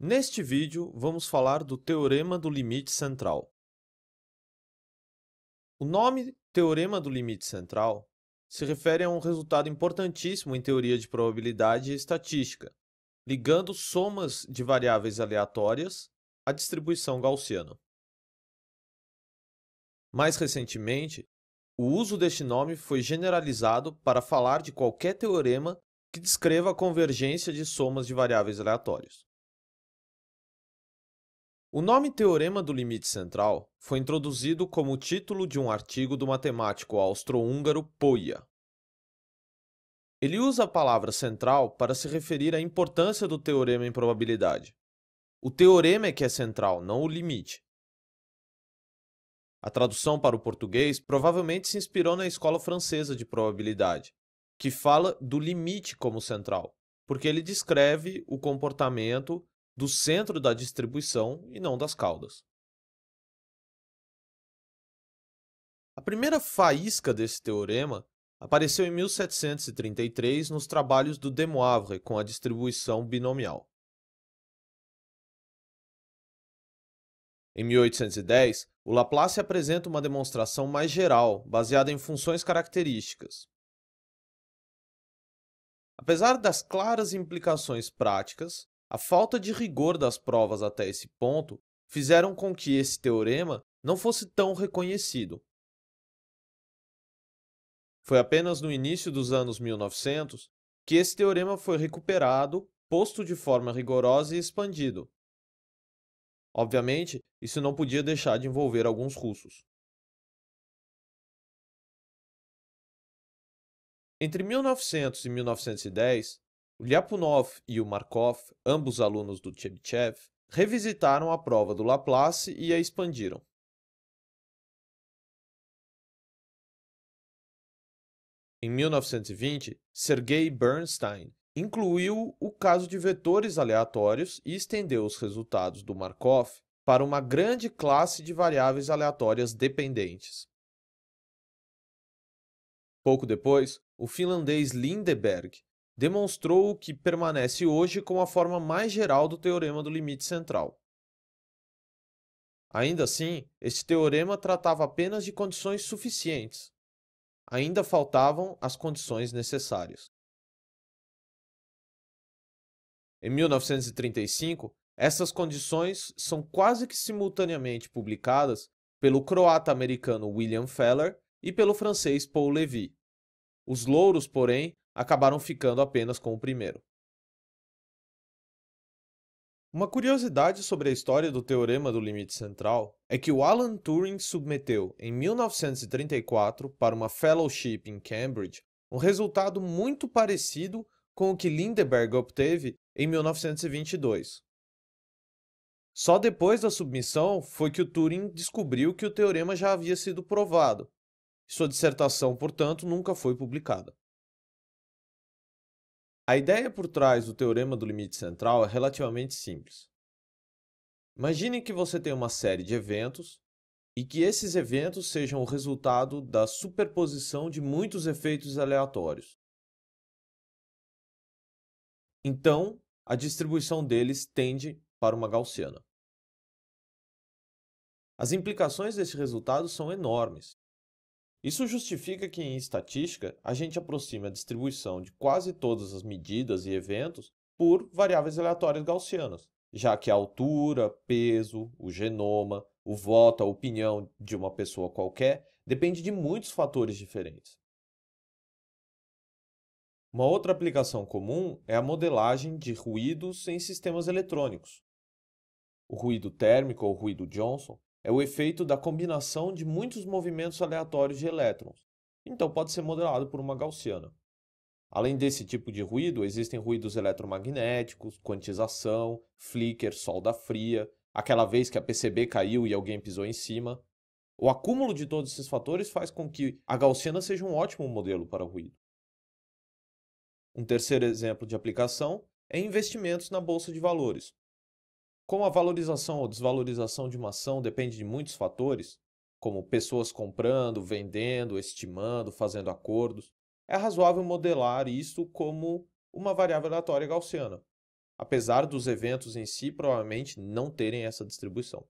Neste vídeo, vamos falar do Teorema do Limite Central. O nome Teorema do Limite Central se refere a um resultado importantíssimo em teoria de probabilidade e estatística, ligando somas de variáveis aleatórias à distribuição gaussiana. Mais recentemente, o uso deste nome foi generalizado para falar de qualquer teorema que descreva a convergência de somas de variáveis aleatórias. O nome Teorema do Limite Central foi introduzido como título de um artigo do matemático austro-húngaro Poia. Ele usa a palavra central para se referir à importância do teorema em probabilidade. O teorema é que é central, não o limite. A tradução para o português provavelmente se inspirou na escola francesa de probabilidade, que fala do limite como central, porque ele descreve o comportamento do centro da distribuição e não das caudas. A primeira faísca desse teorema apareceu em 1733 nos trabalhos do Demoivre com a distribuição binomial. Em 1810, o Laplace apresenta uma demonstração mais geral, baseada em funções características. Apesar das claras implicações práticas, a falta de rigor das provas até esse ponto fizeram com que esse teorema não fosse tão reconhecido. Foi apenas no início dos anos 1900 que esse teorema foi recuperado, posto de forma rigorosa e expandido. Obviamente, isso não podia deixar de envolver alguns russos. Entre 1900 e 1910, o Lyapunov e o Markov, ambos alunos do Chebyshev, revisitaram a prova do Laplace e a expandiram. Em 1920, Sergei Bernstein incluiu o caso de vetores aleatórios e estendeu os resultados do Markov para uma grande classe de variáveis aleatórias dependentes. Pouco depois, o finlandês Lindeberg demonstrou o que permanece hoje como a forma mais geral do teorema do limite central. Ainda assim, este teorema tratava apenas de condições suficientes. Ainda faltavam as condições necessárias. Em 1935, essas condições são quase que simultaneamente publicadas pelo croata americano William Feller e pelo francês Paul Levy. Os louros, porém, acabaram ficando apenas com o primeiro. Uma curiosidade sobre a história do teorema do limite central é que o Alan Turing submeteu, em 1934, para uma fellowship em Cambridge, um resultado muito parecido com o que Lindbergh obteve em 1922. Só depois da submissão foi que o Turing descobriu que o teorema já havia sido provado. Sua dissertação, portanto, nunca foi publicada. A ideia por trás do teorema do limite central é relativamente simples. Imagine que você tem uma série de eventos e que esses eventos sejam o resultado da superposição de muitos efeitos aleatórios. Então, a distribuição deles tende para uma gaussiana. As implicações desse resultado são enormes. Isso justifica que, em estatística, a gente aproxima a distribuição de quase todas as medidas e eventos por variáveis aleatórias gaussianas, já que a altura, peso, o genoma, o voto, a opinião de uma pessoa qualquer depende de muitos fatores diferentes. Uma outra aplicação comum é a modelagem de ruídos em sistemas eletrônicos. O ruído térmico ou ruído Johnson é o efeito da combinação de muitos movimentos aleatórios de elétrons, então pode ser modelado por uma gaussiana. Além desse tipo de ruído, existem ruídos eletromagnéticos, quantização, flicker, solda fria, aquela vez que a PCB caiu e alguém pisou em cima. O acúmulo de todos esses fatores faz com que a gaussiana seja um ótimo modelo para ruído. Um terceiro exemplo de aplicação é investimentos na bolsa de valores, como a valorização ou desvalorização de uma ação depende de muitos fatores, como pessoas comprando, vendendo, estimando, fazendo acordos, é razoável modelar isso como uma variável aleatória gaussiana, apesar dos eventos em si provavelmente não terem essa distribuição.